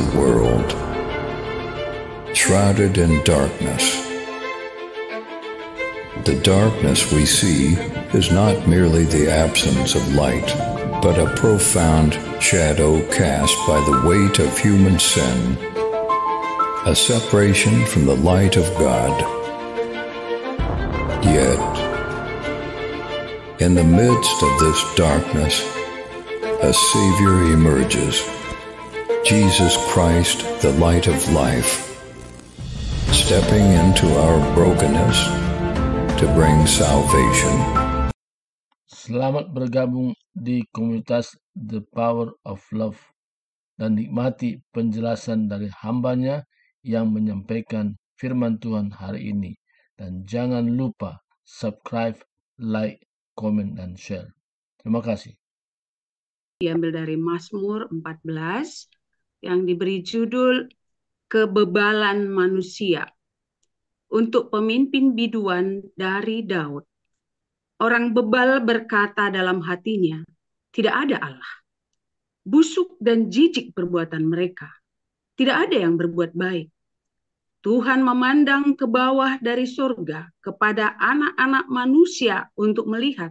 the world, shrouded in darkness. The darkness we see is not merely the absence of light, but a profound shadow cast by the weight of human sin, a separation from the light of God. Yet, in the midst of this darkness, a Savior emerges Jesus Christ, the light of life, stepping into our brokenness to bring salvation. Selamat bergabung di komunitas The Power of Love dan nikmati penjelasan dari hambanya yang menyampaikan firman Tuhan hari ini. Dan jangan lupa subscribe, like, comment, dan share. Terima kasih. Diambil dari Mazmur 14 yang diberi judul Kebebalan Manusia untuk pemimpin biduan dari Daud. Orang bebal berkata dalam hatinya, tidak ada Allah. Busuk dan jijik perbuatan mereka. Tidak ada yang berbuat baik. Tuhan memandang ke bawah dari surga kepada anak-anak manusia untuk melihat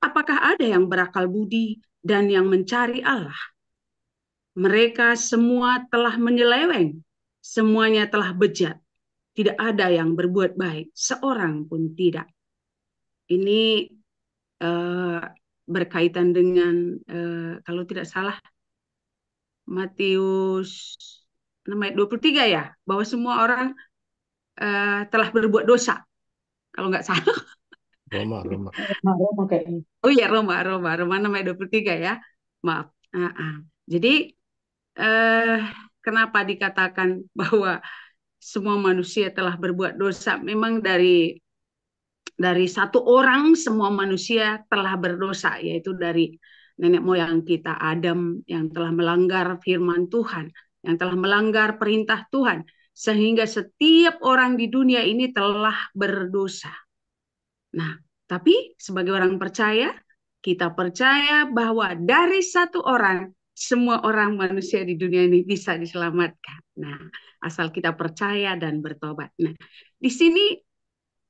apakah ada yang berakal budi dan yang mencari Allah. Mereka semua telah menyeleweng, semuanya telah bejat. Tidak ada yang berbuat baik, seorang pun tidak. Ini uh, berkaitan dengan uh, kalau tidak salah Matius 6 ayat 23 ya, bahwa semua orang uh, telah berbuat dosa. Kalau nggak salah. Roma, Roma. Roma, Roma Oh iya, Roma, Roma. Roma 6 ayat 23 ya. Maaf. Uh -uh. Jadi eh, kenapa dikatakan bahwa semua manusia telah berbuat dosa? Memang dari dari satu orang semua manusia telah berdosa, yaitu dari nenek moyang kita Adam yang telah melanggar firman Tuhan, yang telah melanggar perintah Tuhan, sehingga setiap orang di dunia ini telah berdosa. Nah, tapi sebagai orang percaya, kita percaya bahwa dari satu orang semua orang manusia di dunia ini bisa diselamatkan. Nah, asal kita percaya dan bertobat. Nah, di sini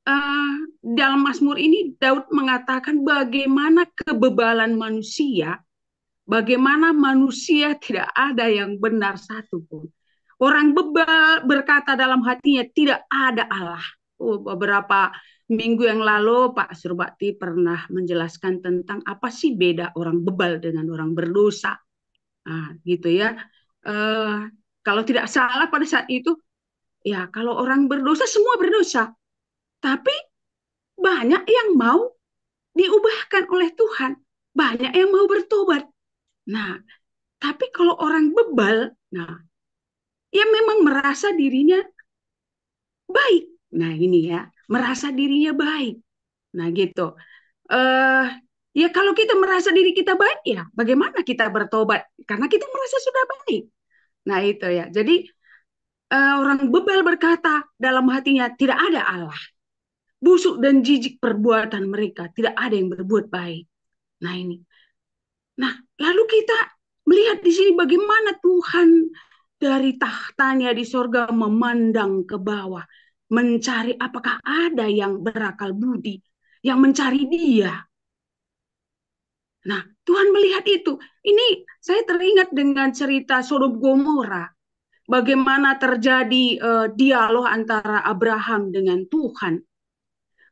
uh, dalam Mazmur ini Daud mengatakan bagaimana kebebalan manusia, bagaimana manusia tidak ada yang benar satupun. Orang bebal berkata dalam hatinya tidak ada Allah. Oh, beberapa minggu yang lalu Pak Surbakti pernah menjelaskan tentang apa sih beda orang bebal dengan orang berdosa Nah, gitu ya. Uh, kalau tidak salah pada saat itu, ya kalau orang berdosa semua berdosa. Tapi banyak yang mau diubahkan oleh Tuhan, banyak yang mau bertobat. Nah, tapi kalau orang bebal, nah, ya memang merasa dirinya baik. Nah, ini ya, merasa dirinya baik. Nah, gitu. uh, Ya kalau kita merasa diri kita baik ya bagaimana kita bertobat? Karena kita merasa sudah baik. Nah itu ya. Jadi uh, orang bebel berkata dalam hatinya tidak ada Allah. Busuk dan jijik perbuatan mereka, tidak ada yang berbuat baik. Nah ini. Nah lalu kita melihat di sini bagaimana Tuhan dari tahtanya di sorga memandang ke bawah. Mencari apakah ada yang berakal budi. Yang mencari dia Nah, Tuhan melihat itu. Ini saya teringat dengan cerita Sodom Gomora. Bagaimana terjadi uh, dialog antara Abraham dengan Tuhan.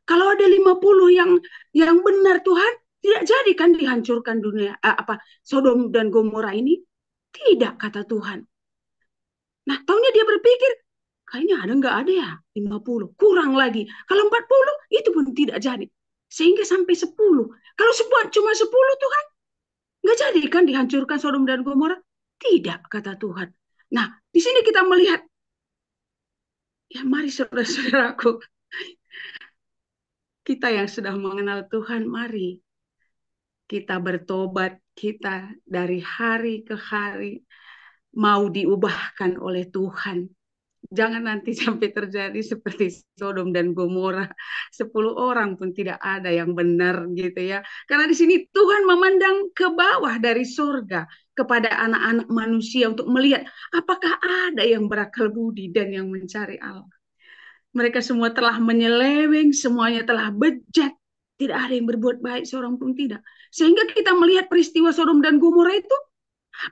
Kalau ada 50 yang yang benar Tuhan, tidak jadi kan dihancurkan dunia uh, apa Sodom dan Gomora ini? Tidak kata Tuhan. Nah, tahunya dia berpikir, kayaknya ada nggak ada ya 50, kurang lagi. Kalau 40 itu pun tidak jadi sehingga sampai sepuluh Kalau sebuah, cuma sepuluh Tuhan, nggak jadi kan dihancurkan Sodom dan Gomora? Tidak, kata Tuhan. Nah, di sini kita melihat, ya mari saudara-saudaraku, kita yang sudah mengenal Tuhan, mari kita bertobat kita dari hari ke hari, mau diubahkan oleh Tuhan jangan nanti sampai terjadi seperti Sodom dan Gomora. Sepuluh orang pun tidak ada yang benar gitu ya. Karena di sini Tuhan memandang ke bawah dari surga kepada anak-anak manusia untuk melihat apakah ada yang berakal budi dan yang mencari Allah. Mereka semua telah menyeleweng, semuanya telah bejat. Tidak ada yang berbuat baik, seorang pun tidak. Sehingga kita melihat peristiwa Sodom dan Gomora itu,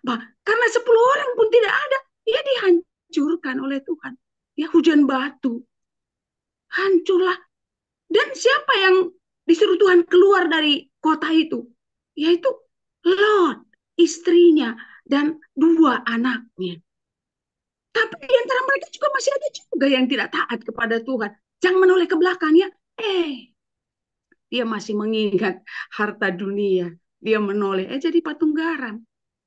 bah, karena sepuluh orang pun tidak ada, ia ya dihancurkan dihancurkan oleh Tuhan. Ya hujan batu. Hancurlah. Dan siapa yang disuruh Tuhan keluar dari kota itu? Yaitu Lot, istrinya, dan dua anaknya. Tapi di antara mereka juga masih ada juga yang tidak taat kepada Tuhan. Jangan menoleh ke belakang ya. Eh, dia masih mengingat harta dunia. Dia menoleh, eh jadi patung garam.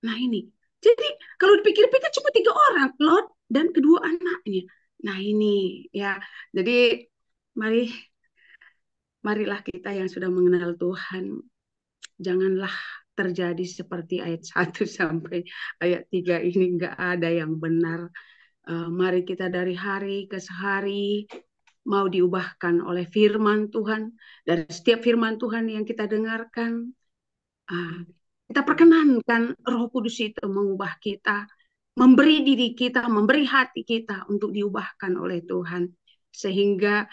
Nah ini, jadi kalau dipikir-pikir cuma tiga orang, Lot, dan kedua anaknya. Nah ini ya, jadi mari marilah kita yang sudah mengenal Tuhan, janganlah terjadi seperti ayat 1 sampai ayat 3 ini nggak ada yang benar. Uh, mari kita dari hari ke hari mau diubahkan oleh firman Tuhan dari setiap firman Tuhan yang kita dengarkan. Uh, kita perkenankan Roh Kudus itu mengubah kita memberi diri kita, memberi hati kita untuk diubahkan oleh Tuhan. Sehingga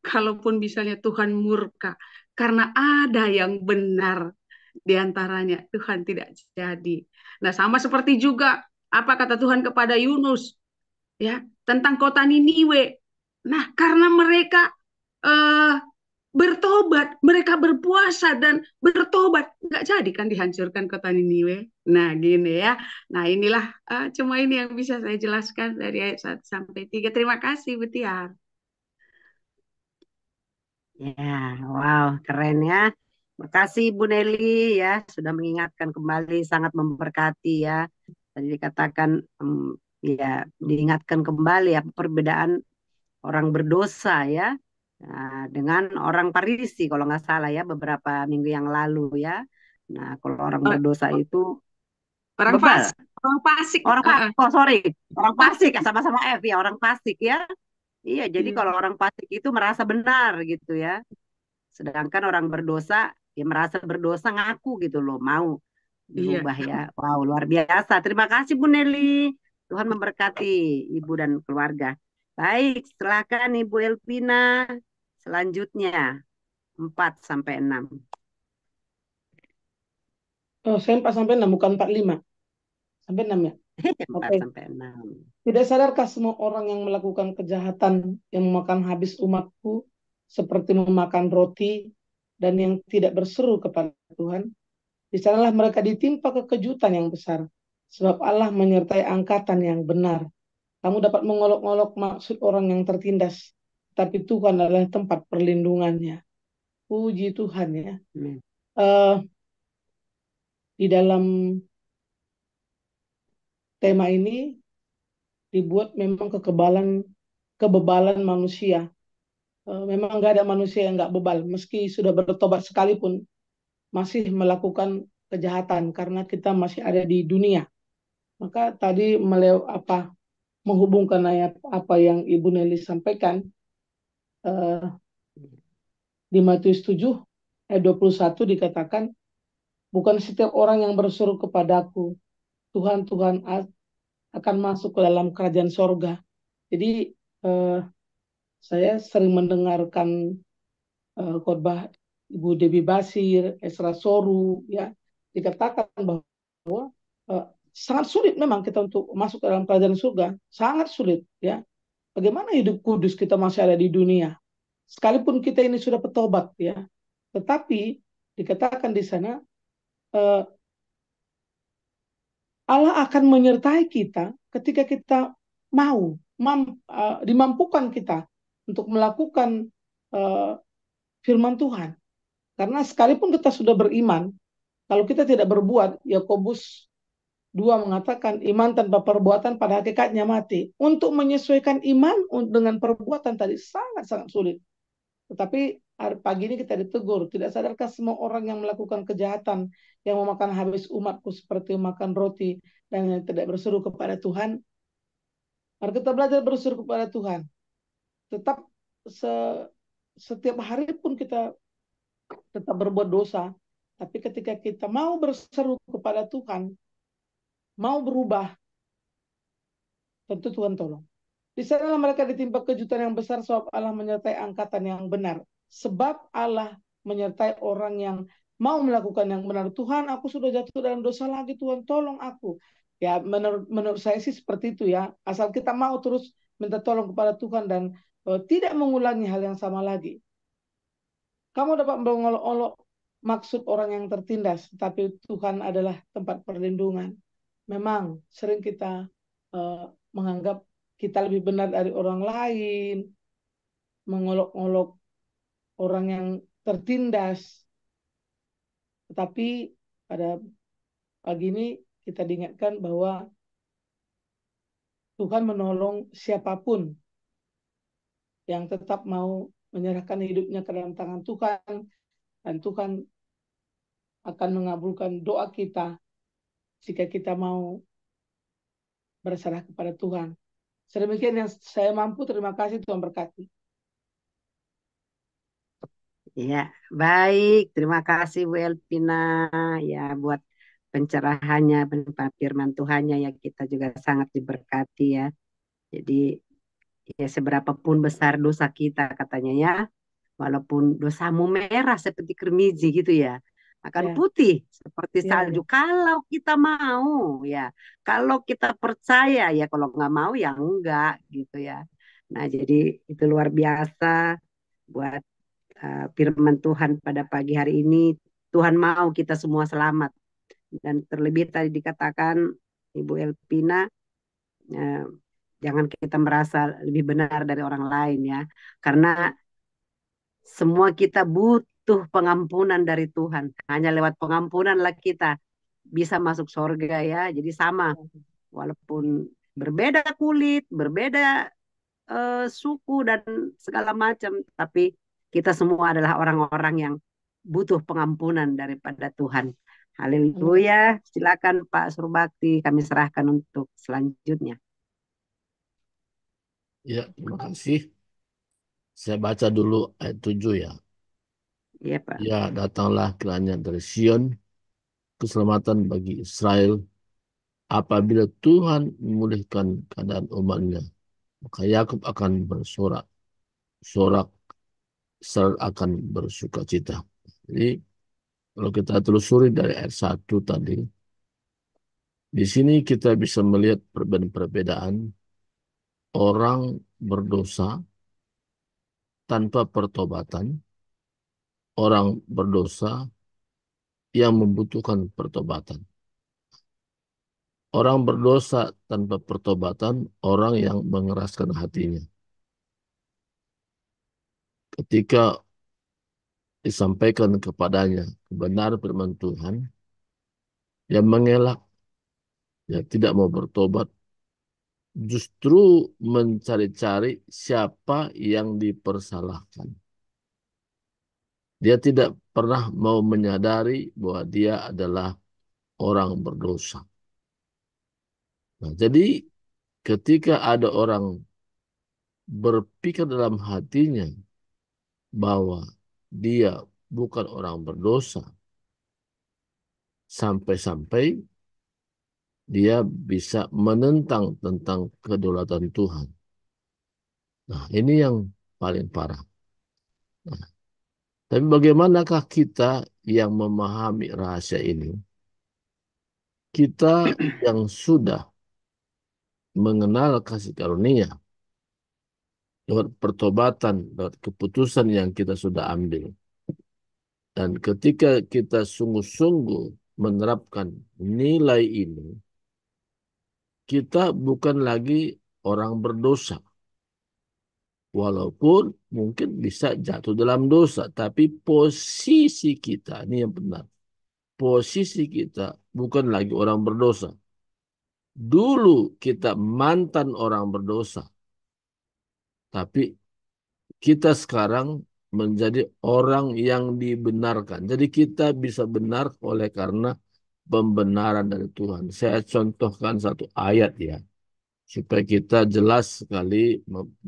kalaupun misalnya Tuhan murka, karena ada yang benar di antaranya, Tuhan tidak jadi. Nah, sama seperti juga apa kata Tuhan kepada Yunus ya tentang kota Niniwe. Nah, karena mereka eh, bertobat, mereka berpuasa dan bertobat, nggak jadi kan dihancurkan kota Niniwe. Nah, gini ya. Nah, inilah uh, cuma ini yang bisa saya jelaskan dari ayat 1 sampai 3. Terima kasih, Betiar. Ya, wow, keren ya. Makasih Bu Nelly ya, sudah mengingatkan kembali sangat memberkati ya. Tadi dikatakan um, ya diingatkan kembali ya perbedaan orang berdosa ya Nah, dengan orang Parisi kalau nggak salah ya beberapa minggu yang lalu ya. Nah, kalau orang oh, berdosa oh. itu orang Pas, orang Pasik. Orang Pasik, oh, sorry. Orang Pasik sama-sama F ya, orang Pasik ya. Iya, jadi hmm. kalau orang Pasik itu merasa benar gitu ya. Sedangkan orang berdosa ya merasa berdosa ngaku gitu loh, mau diubah iya. ya. Wow, luar biasa. Terima kasih Bu Nelly. Tuhan memberkati ibu dan keluarga. Baik, silakan Ibu Elvina. Selanjutnya 4 sampai 6. Oh, saya 4 sampai 6 bukan 5. Sampai 6 ya. 4 okay. sampai 6. Tidak sadarkah semua orang yang melakukan kejahatan yang memakan habis umatku seperti memakan roti dan yang tidak berseru kepada Tuhan? Di sanalah mereka ditimpa kekejutan yang besar sebab Allah menyertai angkatan yang benar. Kamu dapat mengolok-olok maksud orang yang tertindas tapi Tuhan adalah tempat perlindungannya. Puji Tuhan ya. Uh, di dalam tema ini dibuat memang kekebalan kebebalan manusia. Uh, memang nggak ada manusia yang nggak bebal, meski sudah bertobat sekalipun masih melakukan kejahatan karena kita masih ada di dunia. Maka tadi melew apa menghubungkan ayat apa yang Ibu Nelly sampaikan di Matius 7 ayat puluh 21 dikatakan bukan setiap orang yang berseru kepadaku Tuhan Tuhan akan masuk ke dalam kerajaan sorga. Jadi eh, saya sering mendengarkan eh, khotbah Ibu Debi Basir, Esra Soru, ya dikatakan bahwa eh, sangat sulit memang kita untuk masuk ke dalam kerajaan surga, sangat sulit ya. Bagaimana hidup kudus kita masih ada di dunia? Sekalipun kita ini sudah petobat ya, tetapi dikatakan di sana eh, Allah akan menyertai kita ketika kita mau mam, eh, dimampukan kita untuk melakukan eh, firman Tuhan. Karena sekalipun kita sudah beriman, kalau kita tidak berbuat, Yakobus Dua mengatakan iman tanpa perbuatan pada hakikatnya mati. Untuk menyesuaikan iman dengan perbuatan tadi sangat-sangat sulit. Tetapi pagi ini kita ditegur. Tidak sadarkah semua orang yang melakukan kejahatan, yang memakan habis umatku seperti makan roti, dan yang tidak berseru kepada Tuhan? Mari kita belajar berseru kepada Tuhan. Tetap se setiap hari pun kita tetap berbuat dosa. Tapi ketika kita mau berseru kepada Tuhan, mau berubah, tentu Tuhan tolong. Di sana mereka ditimpa kejutan yang besar sebab Allah menyertai angkatan yang benar. Sebab Allah menyertai orang yang mau melakukan yang benar. Tuhan, aku sudah jatuh dalam dosa lagi. Tuhan, tolong aku. Ya, menurut menurut saya sih seperti itu ya. Asal kita mau terus minta tolong kepada Tuhan dan uh, tidak mengulangi hal yang sama lagi. Kamu dapat mengolok-olok maksud orang yang tertindas, tapi Tuhan adalah tempat perlindungan memang sering kita uh, menganggap kita lebih benar dari orang lain, mengolok-olok orang yang tertindas. Tetapi pada pagi ini kita diingatkan bahwa Tuhan menolong siapapun yang tetap mau menyerahkan hidupnya ke dalam tangan Tuhan dan Tuhan akan mengabulkan doa kita jika kita mau berserah kepada Tuhan. Sedemikian yang saya mampu, terima kasih Tuhan berkati. Ya, baik. Terima kasih Bu Elvina ya buat pencerahannya, firman Tuhannya ya kita juga sangat diberkati ya. Jadi ya seberapapun besar dosa kita katanya ya, walaupun dosamu merah seperti kermiji gitu ya akan yeah. putih seperti ya, salju. Ya. Kalau kita mau ya, kalau kita percaya ya, kalau nggak mau ya enggak gitu ya. Nah jadi itu luar biasa buat uh, firman Tuhan pada pagi hari ini. Tuhan mau kita semua selamat dan terlebih tadi dikatakan Ibu Elpina uh, jangan kita merasa lebih benar dari orang lain ya karena semua kita butuh butuh pengampunan dari Tuhan. Hanya lewat pengampunanlah kita bisa masuk surga ya. Jadi sama, walaupun berbeda kulit, berbeda uh, suku dan segala macam, tapi kita semua adalah orang-orang yang butuh pengampunan daripada Tuhan. Haleluya. Silakan Pak Surbakti kami serahkan untuk selanjutnya. Ya, terima kasih. Saya baca dulu ayat 7 ya. Iya, Pak. Ya, datanglah kiranya dari Sion keselamatan bagi Israel apabila Tuhan memulihkan keadaan umatnya. Maka Yakub akan bersorak, sorak Israel akan bersuka cita. Jadi kalau kita telusuri dari ayat 1 tadi, di sini kita bisa melihat perbedaan-perbedaan orang berdosa tanpa pertobatan orang berdosa yang membutuhkan pertobatan. Orang berdosa tanpa pertobatan, orang yang mengeraskan hatinya. Ketika disampaikan kepadanya kebenaran firman Tuhan, yang mengelak, yang tidak mau bertobat, justru mencari-cari siapa yang dipersalahkan. Dia tidak pernah mau menyadari bahwa dia adalah orang berdosa. Nah, jadi ketika ada orang berpikir dalam hatinya bahwa dia bukan orang berdosa, sampai-sampai dia bisa menentang tentang kedaulatan Tuhan. Nah, ini yang paling parah. Nah, tapi bagaimanakah kita yang memahami rahasia ini? Kita yang sudah mengenal kasih karunia lewat pertobatan, lewat keputusan yang kita sudah ambil. Dan ketika kita sungguh-sungguh menerapkan nilai ini, kita bukan lagi orang berdosa Walaupun mungkin bisa jatuh dalam dosa, tapi posisi kita ini yang benar. Posisi kita bukan lagi orang berdosa. Dulu kita mantan orang berdosa, tapi kita sekarang menjadi orang yang dibenarkan. Jadi kita bisa benar oleh karena pembenaran dari Tuhan. Saya contohkan satu ayat ya supaya kita jelas sekali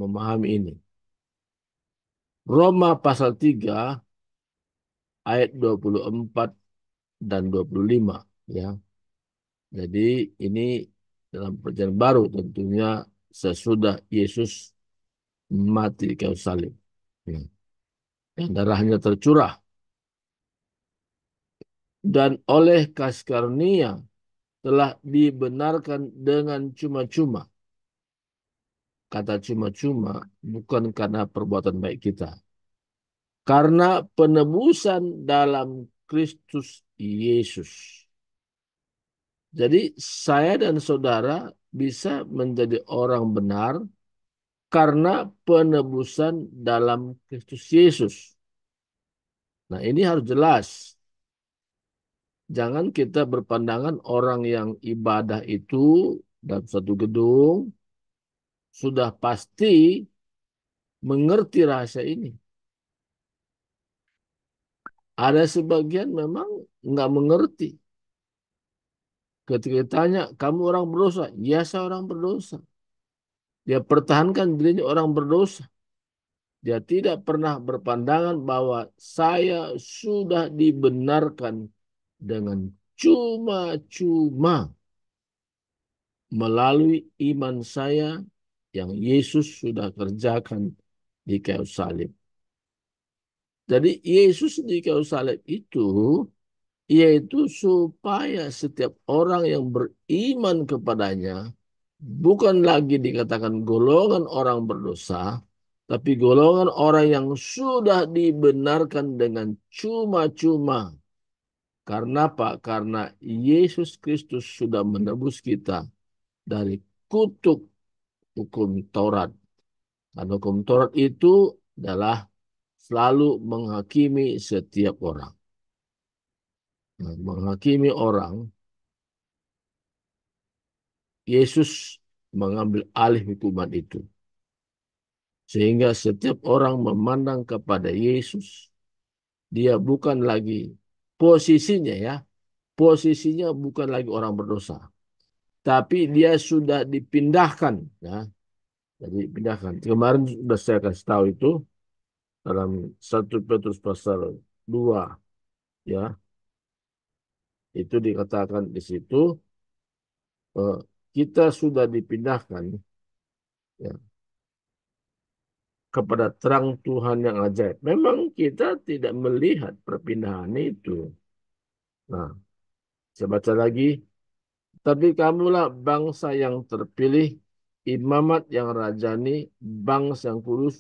memahami ini. Roma pasal 3 ayat 24 dan 25 ya. Jadi ini dalam perjanjian baru tentunya sesudah Yesus mati kayu salib. Ya. Yang darahnya tercurah. Dan oleh kasih telah dibenarkan dengan cuma-cuma kata cuma-cuma bukan karena perbuatan baik kita. Karena penebusan dalam Kristus Yesus. Jadi saya dan saudara bisa menjadi orang benar karena penebusan dalam Kristus Yesus. Nah ini harus jelas. Jangan kita berpandangan orang yang ibadah itu dalam satu gedung, sudah pasti mengerti rahasia ini. Ada sebagian memang nggak mengerti. Ketika tanya kamu orang berdosa? Ya, saya orang berdosa. Dia pertahankan dirinya orang berdosa. Dia tidak pernah berpandangan bahwa saya sudah dibenarkan dengan cuma-cuma melalui iman saya yang Yesus sudah kerjakan di kayu salib. Jadi Yesus di kayu salib itu yaitu supaya setiap orang yang beriman kepadanya bukan lagi dikatakan golongan orang berdosa, tapi golongan orang yang sudah dibenarkan dengan cuma-cuma. Karena apa? Karena Yesus Kristus sudah menebus kita dari kutuk hukum Taurat. Dan hukum Taurat itu adalah selalu menghakimi setiap orang. Nah, menghakimi orang, Yesus mengambil alih hukuman itu. Sehingga setiap orang memandang kepada Yesus, dia bukan lagi posisinya ya, posisinya bukan lagi orang berdosa tapi dia sudah dipindahkan ya jadi pindahkan kemarin sudah saya kasih tahu itu dalam satu Petrus pasal 2 ya itu dikatakan di situ eh, kita sudah dipindahkan ya, kepada terang Tuhan yang ajaib. Memang kita tidak melihat perpindahan itu. Nah, saya baca lagi tapi kamulah bangsa yang terpilih, imamat yang rajani, bangsa yang kudus,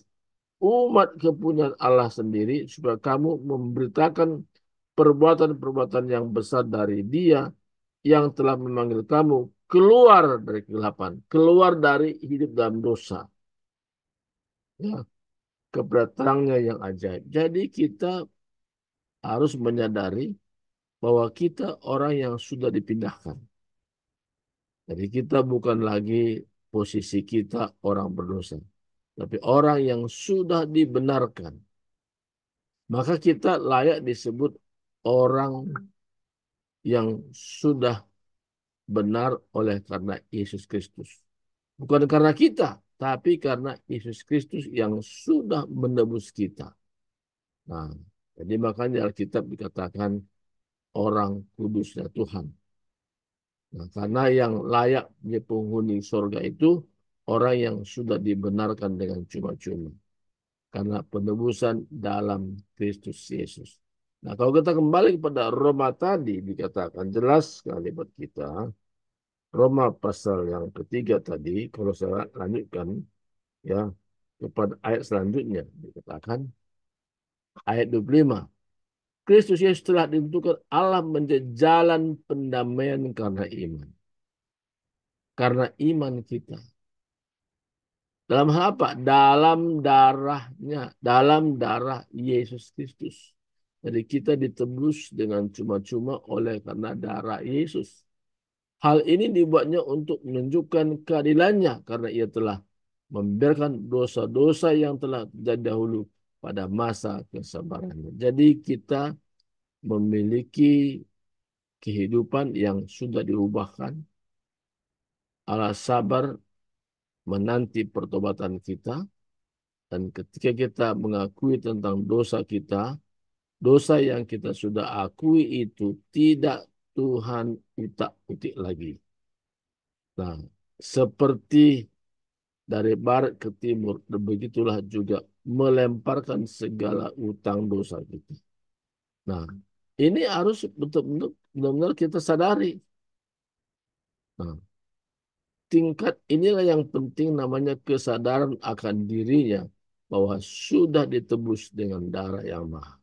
umat kepunyaan Allah sendiri, supaya kamu memberitakan perbuatan-perbuatan yang besar dari dia yang telah memanggil kamu keluar dari kegelapan, keluar dari hidup dalam dosa. Ya, keberatangnya yang ajaib. Jadi kita harus menyadari bahwa kita orang yang sudah dipindahkan. Jadi kita bukan lagi posisi kita orang berdosa. Tapi orang yang sudah dibenarkan. Maka kita layak disebut orang yang sudah benar oleh karena Yesus Kristus. Bukan karena kita, tapi karena Yesus Kristus yang sudah menebus kita. Nah, jadi makanya Alkitab dikatakan orang kudusnya Tuhan. Nah, karena yang layak menjadi penghuni surga itu orang yang sudah dibenarkan dengan cuma-cuma. Karena penebusan dalam Kristus Yesus. Nah, kalau kita kembali kepada Roma tadi, dikatakan jelas sekali buat kita. Roma pasal yang ketiga tadi, kalau saya lanjutkan, ya kepada ayat selanjutnya, dikatakan, ayat 25. Kristus Yesus telah ditentukan Allah menjadi jalan pendamaian karena iman. Karena iman kita. Dalam hal apa? Dalam darahnya. Dalam darah Yesus Kristus. Jadi kita ditebus dengan cuma-cuma oleh karena darah Yesus. Hal ini dibuatnya untuk menunjukkan keadilannya karena ia telah membiarkan dosa-dosa yang telah terjadi dahulu pada masa kesabarannya. Jadi kita memiliki kehidupan yang sudah diubahkan. Allah sabar menanti pertobatan kita. Dan ketika kita mengakui tentang dosa kita, dosa yang kita sudah akui itu tidak Tuhan utak-utik lagi. Nah, seperti dari barat ke timur, begitulah juga melemparkan segala utang dosa kita. Nah, ini harus betul-betul benar-benar kita sadari. Nah, tingkat inilah yang penting namanya kesadaran akan dirinya bahwa sudah ditebus dengan darah yang mahal.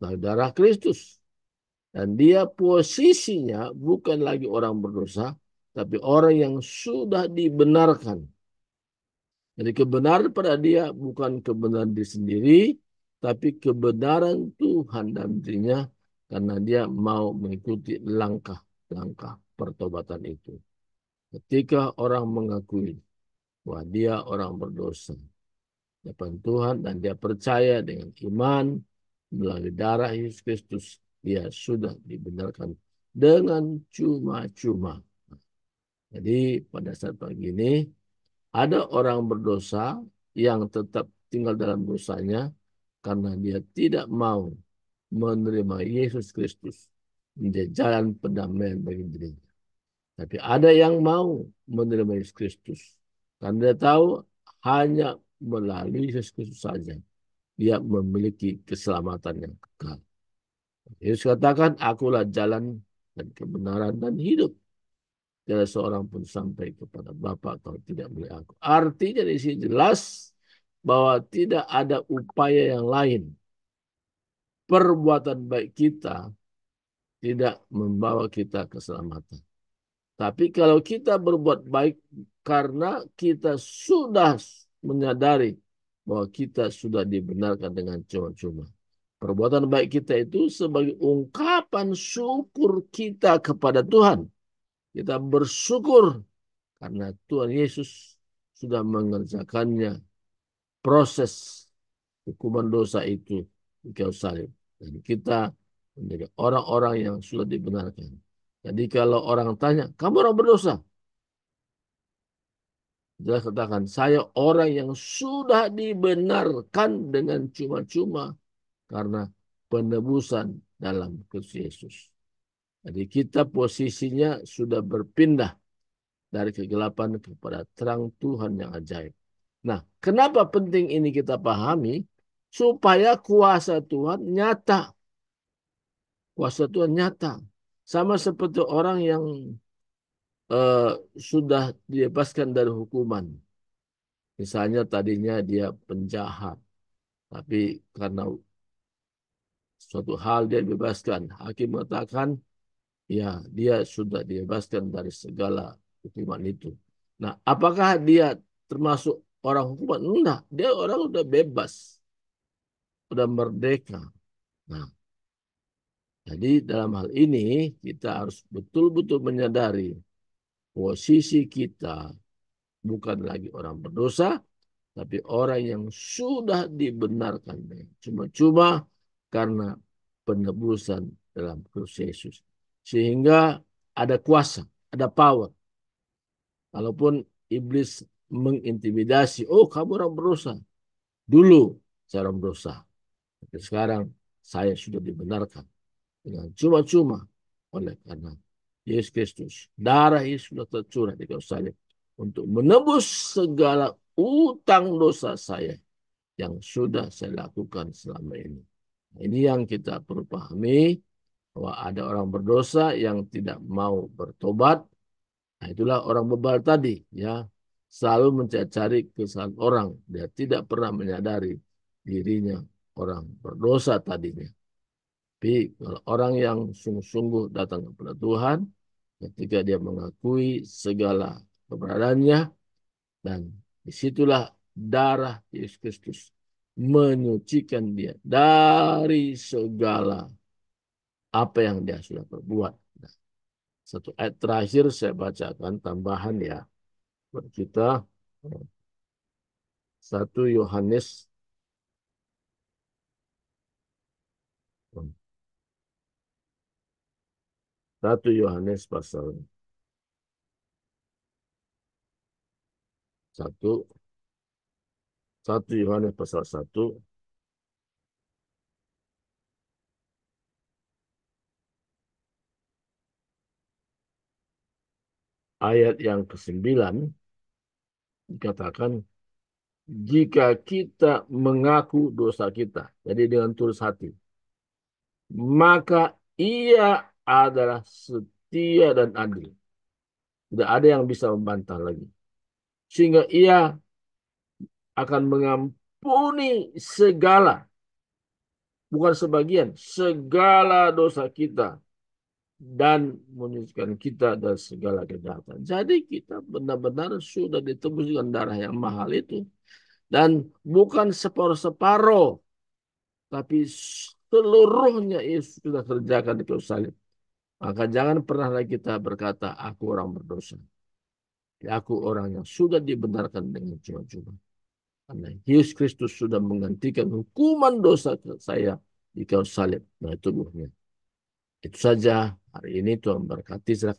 Nah, darah Kristus. Dan dia posisinya bukan lagi orang berdosa, tapi orang yang sudah dibenarkan jadi kebenaran pada dia bukan kebenaran diri sendiri, tapi kebenaran Tuhan dan dirinya karena dia mau mengikuti langkah-langkah pertobatan itu. Ketika orang mengakui bahwa dia orang berdosa depan Tuhan dan dia percaya dengan iman melalui darah Yesus Kristus dia sudah dibenarkan dengan cuma-cuma. Jadi pada saat pagi ini ada orang berdosa yang tetap tinggal dalam dosanya karena dia tidak mau menerima Yesus Kristus menjadi jalan pendamaian bagi dirinya. Tapi ada yang mau menerima Yesus Kristus karena dia tahu hanya melalui Yesus Kristus saja dia memiliki keselamatan yang kekal. Yesus katakan, akulah jalan dan kebenaran dan hidup. Tidak seorang pun sampai kepada Bapak atau tidak melalui aku. Artinya di sini jelas bahwa tidak ada upaya yang lain. Perbuatan baik kita tidak membawa kita keselamatan. Tapi kalau kita berbuat baik karena kita sudah menyadari bahwa kita sudah dibenarkan dengan cuma-cuma. Perbuatan baik kita itu sebagai ungkapan syukur kita kepada Tuhan kita bersyukur karena Tuhan Yesus sudah mengerjakannya. Proses hukuman dosa itu di kayu salib. Dan kita menjadi orang-orang yang sudah dibenarkan. Jadi kalau orang tanya, kamu orang berdosa? Dia katakan, saya orang yang sudah dibenarkan dengan cuma-cuma karena penebusan dalam Kristus Yesus. Jadi kita posisinya sudah berpindah dari kegelapan kepada terang Tuhan yang ajaib. Nah, kenapa penting ini kita pahami? Supaya kuasa Tuhan nyata. Kuasa Tuhan nyata. Sama seperti orang yang uh, sudah dibebaskan dari hukuman. Misalnya tadinya dia penjahat, tapi karena suatu hal dia dibebaskan. Hakim mengatakan Ya, dia sudah dibebaskan dari segala hukuman itu. Nah, apakah dia termasuk orang hukuman? Enggak, dia orang sudah bebas. sudah merdeka. Nah, jadi dalam hal ini kita harus betul-betul menyadari posisi kita bukan lagi orang berdosa, tapi orang yang sudah dibenarkan. Cuma-cuma karena penebusan dalam Kristus Yesus. Sehingga ada kuasa, ada power. Kalaupun iblis mengintimidasi, oh kamu orang berdosa. Dulu saya orang berdosa. Tapi sekarang saya sudah dibenarkan. Dengan cuma-cuma oleh karena Yesus Kristus. Darah Yesus sudah tercurah di kau salib. Untuk menebus segala utang dosa saya yang sudah saya lakukan selama ini. Nah, ini yang kita perlu pahami bahwa ada orang berdosa yang tidak mau bertobat. Nah, itulah orang bebal tadi ya selalu mencari kesalahan orang. Dia tidak pernah menyadari dirinya orang berdosa tadinya. Tapi kalau orang yang sungguh-sungguh datang kepada Tuhan, ketika dia mengakui segala keberadaannya, dan disitulah darah Yesus Kristus menyucikan dia dari segala apa yang dia sudah perbuat. Nah, satu ayat terakhir saya bacakan tambahan ya buat kita. Satu Yohanes satu Yohanes pasal satu satu Yohanes pasal satu ayat yang ke-9 dikatakan jika kita mengaku dosa kita, jadi dengan tulus hati, maka ia adalah setia dan adil. Tidak ada yang bisa membantah lagi. Sehingga ia akan mengampuni segala, bukan sebagian, segala dosa kita dan menyucikan kita dari segala kejahatan. Jadi kita benar-benar sudah ditebus dengan darah yang mahal itu. Dan bukan separuh-separuh, tapi seluruhnya Yesus sudah kerjakan di kayu salib. Maka jangan pernah lagi kita berkata, aku orang berdosa. Ya, aku orang yang sudah dibenarkan dengan cuma-cuma. Karena Yesus Kristus sudah menggantikan hukuman dosa saya di kayu salib. Nah, tubuhnya. Itu saja Hari ini Tuhan berkati.